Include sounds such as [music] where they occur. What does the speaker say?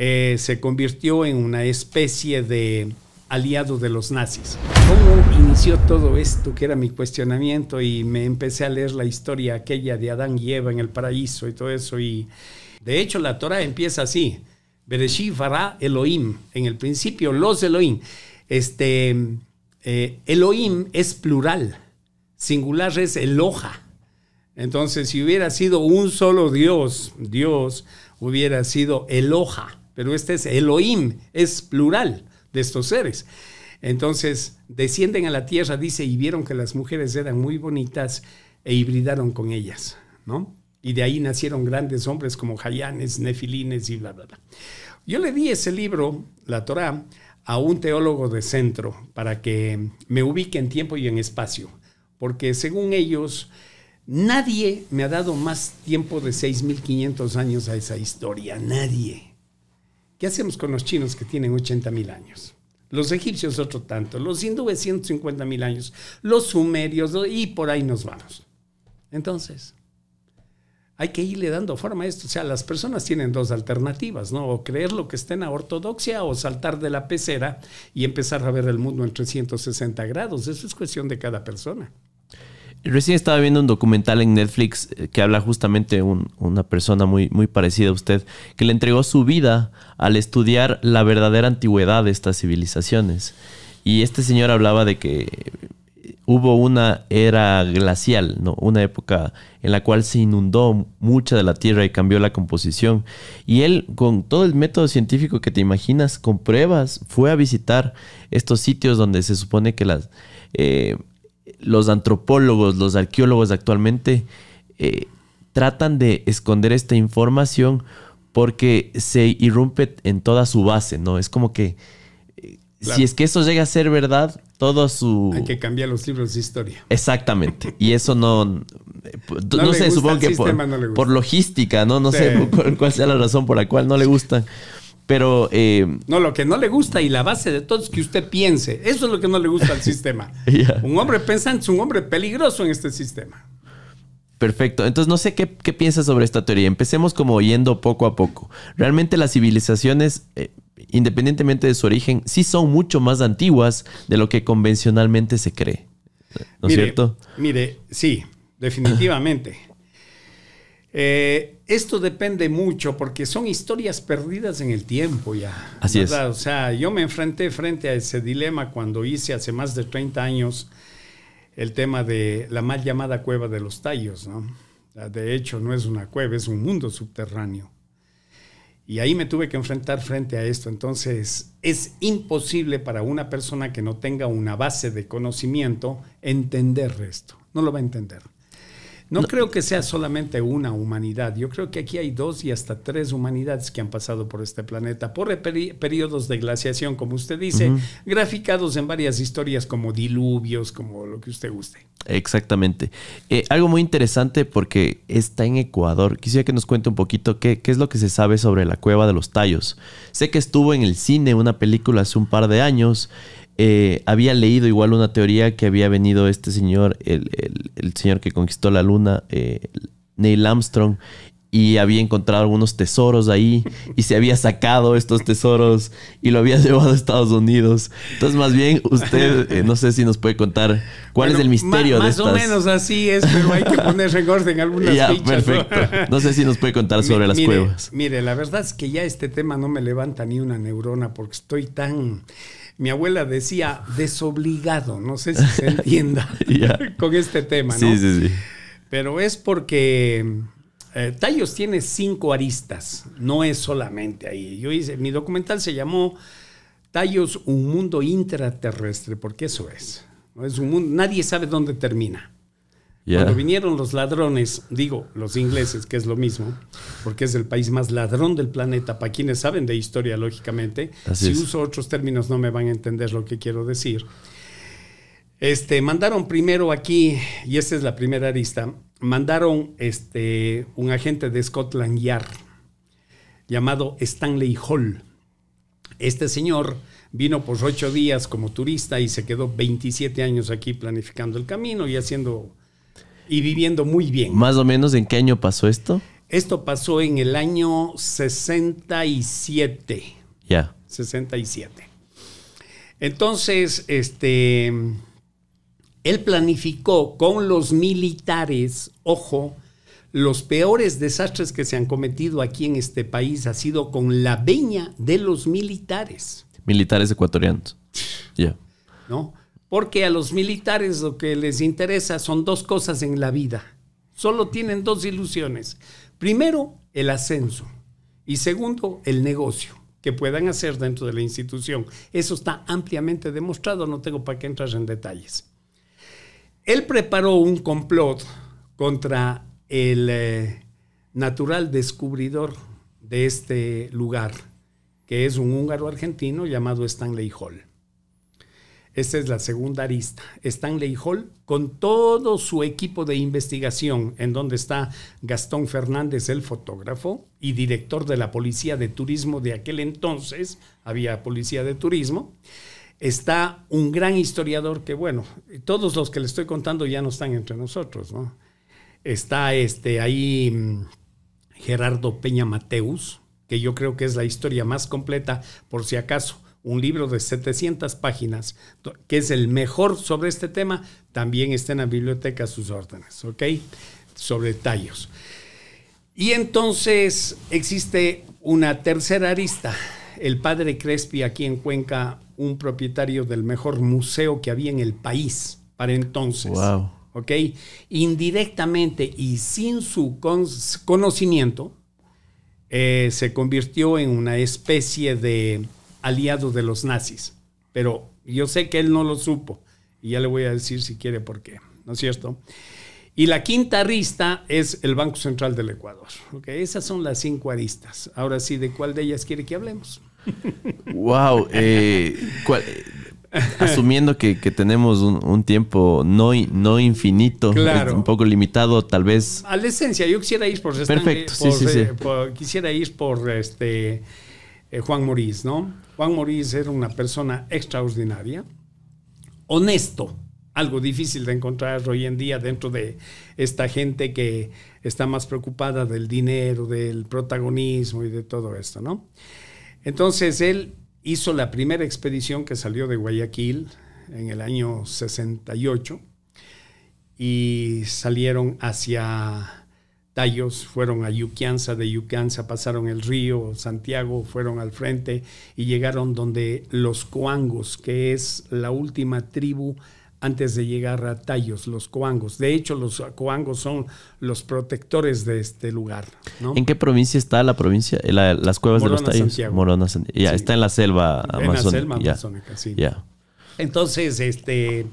Eh, se convirtió en una especie de aliado de los nazis. ¿Cómo inició todo esto? Que era mi cuestionamiento y me empecé a leer la historia aquella de Adán y Eva en el paraíso y todo eso. Y de hecho la Torah empieza así. Bereshit fará Elohim. En el principio los Elohim. Este, eh, Elohim es plural. Singular es Eloja. Entonces si hubiera sido un solo Dios, Dios hubiera sido Eloja pero este es Elohim, es plural de estos seres. Entonces descienden a la tierra, dice, y vieron que las mujeres eran muy bonitas e hibridaron con ellas, ¿no? Y de ahí nacieron grandes hombres como Jayanes, Nefilines y bla, bla, bla. Yo le di ese libro, la Torá, a un teólogo de centro para que me ubique en tiempo y en espacio, porque según ellos, nadie me ha dado más tiempo de 6.500 años a esa historia, nadie. ¿Qué hacemos con los chinos que tienen 80 mil años? Los egipcios otro tanto, los hindúes 150 mil años, los sumerios y por ahí nos vamos. Entonces, hay que irle dando forma a esto. O sea, las personas tienen dos alternativas, ¿no? O creer lo que está en la ortodoxia o saltar de la pecera y empezar a ver el mundo en 360 grados. Eso es cuestión de cada persona. Recién estaba viendo un documental en Netflix eh, que habla justamente un, una persona muy, muy parecida a usted, que le entregó su vida al estudiar la verdadera antigüedad de estas civilizaciones. Y este señor hablaba de que hubo una era glacial, ¿no? una época en la cual se inundó mucha de la Tierra y cambió la composición. Y él, con todo el método científico que te imaginas, con pruebas, fue a visitar estos sitios donde se supone que las... Eh, los antropólogos, los arqueólogos actualmente eh, tratan de esconder esta información porque se irrumpe en toda su base, ¿no? Es como que eh, si es que eso llega a ser verdad, todo su... Hay que cambiar los libros de historia. Exactamente. Y eso no... Eh, no, sé, supongo que por, logística, ¿no? No sé [laughs] cuál sea la razón por la cual no le gustan. Pero. Eh, no, lo que no le gusta y la base de todo es que usted piense. Eso es lo que no le gusta al [laughs] sistema. Un hombre pensante es un hombre peligroso en este sistema. Perfecto. Entonces, no sé qué, piensa sobre esta teoría. Empecemos como yendo poco a poco. Realmente las civilizaciones, eh, independientemente de su origen, sí son mucho más antiguas de lo que convencionalmente se cree. ¿No es cierto? Mire, sí, definitivamente. [laughs] Eh, esto depende mucho porque son historias perdidas en el tiempo ya. Así es. O sea, yo me enfrenté frente a ese dilema cuando hice hace más de 30 años el tema de la mal llamada cueva de los tallos, ¿no? Ah, de hecho, no es una cueva, es un mundo subterráneo. Y ahí me tuve que enfrentar frente a esto. Entonces, es imposible para una persona que no tenga una base de conocimiento entender esto. No lo va a entender. No, creo que sea solamente una humanidad. Yo creo que aquí hay dos y hasta tres humanidades que han pasado por este planeta por periodos de glaciación, como usted dice, graficados en varias historias como diluvios, como lo que usted guste. Exactamente. Eh, algo muy interesante porque está en Ecuador. Quisiera que nos cuente un poquito qué, qué es lo que se sabe sobre la cueva de los tallos. Sé que estuvo en el cine una película hace un par de años. Eh, había leído igual una teoría que había venido este señor, el, señor que conquistó la luna, eh, Neil Armstrong, y había encontrado algunos tesoros ahí y se había sacado estos tesoros y lo había [laughs] llevado a Estados Unidos. Entonces, más bien, usted, eh, no sé si nos puede contar cuál es el misterio de estas. Más o menos así es, pero hay que [laughs] poner en en algunas ya, Perfecto. ¿no? sé si nos puede contar sobre las cuevas. Mire, la verdad es que ya este tema no me levanta ni una neurona porque estoy tan mi abuela decía desobligado, no sé si se entienda [laughs] con este tema, ¿no? Sí, sí, sí. Pero es porque eh, Tallos tiene cinco aristas, no es solamente ahí. Yo hice, mi documental se llamó Tallos, un mundo intraterrestre, porque eso es. Es un mundo, nadie sabe dónde termina. Cuando vinieron los ladrones, digo, los ingleses, que es lo mismo, porque es el país más ladrón del planeta, para quienes saben de historia, lógicamente, si uso otros términos no me van a entender lo que quiero decir. Este, mandaron primero aquí, y esta es la primera arista, mandaron este, un agente de Scotland Yard llamado Stanley Hall. Este señor vino por ocho días como turista y se quedó 27 años aquí planificando el camino y haciendo y viviendo muy bien. Más o menos, ¿en qué año pasó esto? Esto pasó en el año 67. Ya. 67. Entonces, este, él planificó con los militares, ojo, los peores desastres que se han cometido aquí en este país ha sido con la veña de los militares. Militares ecuatorianos. Ya. ¿No? Porque a los militares lo que les interesa son dos cosas en la vida. Solo tienen dos ilusiones. Primero, el ascenso. Y segundo, el negocio que puedan hacer dentro de la institución. Eso está ampliamente demostrado, no tengo para qué entrar en detalles. Él preparó un complot contra el eh, natural descubridor de este lugar, que es un húngaro argentino llamado Stanley Hall. Esta es la segunda arista. Stanley Hall, con todo su equipo de investigación, en donde está Gastón Fernández, el fotógrafo y director de la Policía de Turismo de aquel entonces, había Policía de Turismo, está un gran historiador que, bueno, todos los que le estoy contando ya no están entre nosotros, ¿no? Está este, ahí mm, Gerardo Peña Mateus, que yo creo que es la historia más completa, por si acaso un libro de 700 páginas, que es el mejor sobre este tema, también está en la biblioteca a sus órdenes, ¿ok? Sobre tallos. Y entonces existe una tercera arista. El padre Crespi, aquí en Cuenca, un propietario del mejor museo que había en el país para entonces. Wow. ¿Ok? Indirectamente y sin su conocimiento, eh, se convirtió en una especie de aliado de los nazis. Pero yo sé que él no lo supo. Y ya le voy a decir si quiere por qué. ¿No es cierto? Y la quinta arista es el Banco Central del Ecuador. Okay, esas son las cinco aristas. Ahora sí, ¿de cuál de ellas quiere que hablemos? Wow. [laughs] Eh, [laughs] asumiendo que, tenemos un, tiempo no, no infinito, un poco limitado, tal vez. A la esencia, yo quisiera ir por. Perfecto, eh, eh, quisiera ir por este eh, Juan Morís, ¿no? Juan Morís era una persona extraordinaria, honesto, algo difícil de encontrar hoy en día dentro de esta gente que está más preocupada del dinero, del protagonismo y de todo esto, ¿no? Entonces él hizo la primera expedición que salió de Guayaquil en el año 68 y salieron hacia Tallos fueron a Yuquianza, de Yuquianza pasaron el río Santiago, fueron al frente y llegaron donde los Coangos, que es la última tribu antes de llegar a Tallos, los coangos. De hecho, los coangos son los protectores de este lugar. ¿En qué provincia está la provincia? Eh, las cuevas de los Tayos. moronas está en la selva amazónica. En la selva amazónica, sí. Entonces, este,